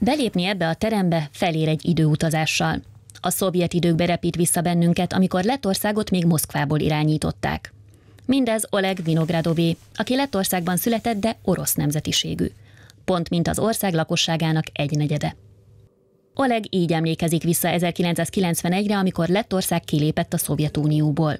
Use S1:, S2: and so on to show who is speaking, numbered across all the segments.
S1: belépni ebbe a terembe felér egy időutazással. A szovjet időkbe repít vissza bennünket, amikor Lettországot még Moszkvából irányították. Mindez Oleg Vinogradové, aki Lettországban született, de orosz nemzetiségű. Pont mint az ország lakosságának egynegyede. Oleg így emlékezik vissza 1991-re, amikor Lettország kilépett a Szovjetunióból.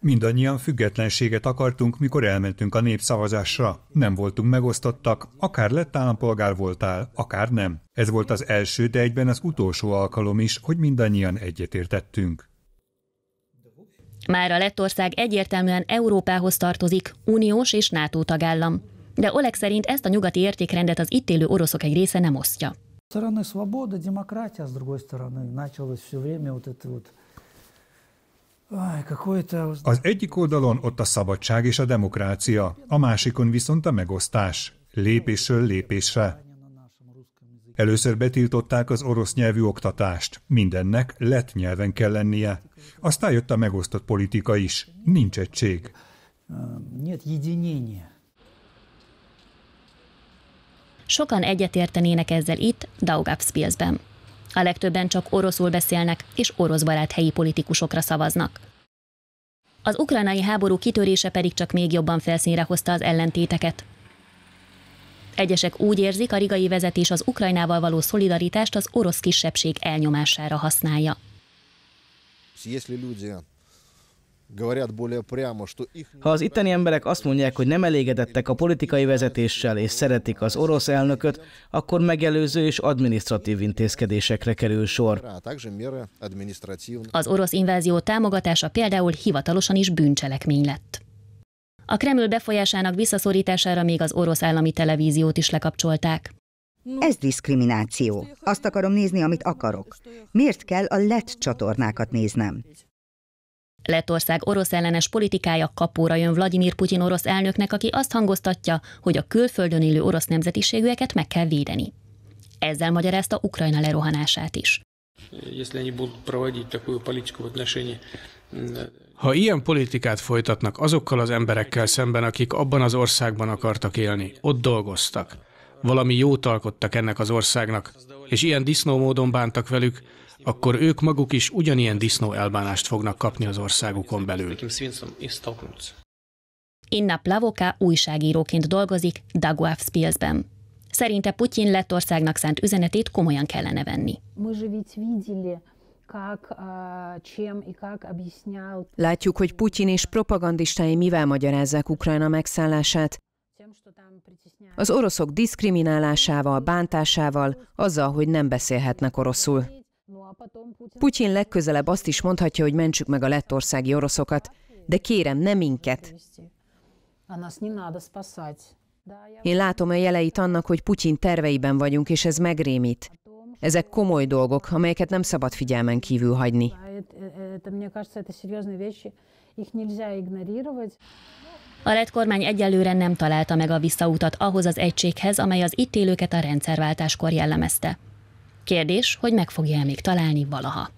S2: Mindannyian függetlenséget akartunk, mikor elmentünk a népszavazásra. Nem voltunk megosztottak, akár lett állampolgár voltál, akár nem. Ez volt az első, de egyben az utolsó alkalom is, hogy mindannyian egyetértettünk.
S1: Már a Lettország egyértelműen Európához tartozik, uniós és NATO tagállam. De Oleg szerint ezt a nyugati értékrendet az itt élő oroszok egy része nem osztja.
S2: Az egyik oldalon ott a szabadság és a demokrácia, a másikon viszont a megosztás, lépésről lépésre. Először betiltották az orosz nyelvű oktatást. Mindennek lett nyelven kell lennie. Aztán jött a megosztott politika is. Nincs egység.
S1: Sokan egyetértenének ezzel itt, Daugavspilsben. A legtöbben csak oroszul beszélnek, és orosz barát helyi politikusokra szavaznak. Az ukránai háború kitörése pedig csak még jobban felszínre hozta az ellentéteket. Egyesek úgy érzik, a rigai vezetés az Ukrajnával való szolidaritást az orosz kisebbség elnyomására használja. Ha az itteni emberek azt mondják, hogy nem elégedettek a politikai vezetéssel és szeretik az orosz elnököt, akkor megelőző és adminisztratív intézkedésekre kerül sor. Az orosz invázió támogatása például hivatalosan is bűncselekmény lett. A Kreml befolyásának visszaszorítására még az orosz állami televíziót is lekapcsolták.
S2: Ez diszkrimináció. Azt akarom nézni, amit akarok. Miért kell a lett csatornákat néznem?
S1: Lettország orosz ellenes politikája kapóra jön Vladimir Putyin orosz elnöknek, aki azt hangoztatja, hogy a külföldön élő orosz nemzetiségűeket meg kell védeni. Ezzel magyarázta Ukrajna lerohanását is.
S2: Eh, ha ilyen politikát folytatnak azokkal az emberekkel szemben, akik abban az országban akartak élni, ott dolgoztak, valami jót alkottak ennek az országnak, és ilyen disznó módon bántak velük, akkor ők maguk is ugyanilyen disznó elbánást fognak kapni az országukon belül.
S1: Inna Plavoka újságíróként dolgozik Daguav Spielsben. Szerinte Putyin Lettországnak szánt üzenetét komolyan kellene venni. Látjuk, hogy Putyin és propagandistái mivel magyarázzák Ukrajna megszállását. Az oroszok diszkriminálásával, bántásával, azzal, hogy nem beszélhetnek oroszul. Putyin legközelebb azt is mondhatja, hogy mentsük meg a lettországi oroszokat, de kérem, nem minket. Én látom a jeleit annak, hogy Putyin terveiben vagyunk, és ez megrémít. Ezek komoly dolgok, amelyeket nem szabad figyelmen kívül hagyni. A lett kormány egyelőre nem találta meg a visszautat ahhoz az egységhez, amely az itt élőket a rendszerváltáskor jellemezte. Kérdés, hogy meg fogja-e még találni valaha.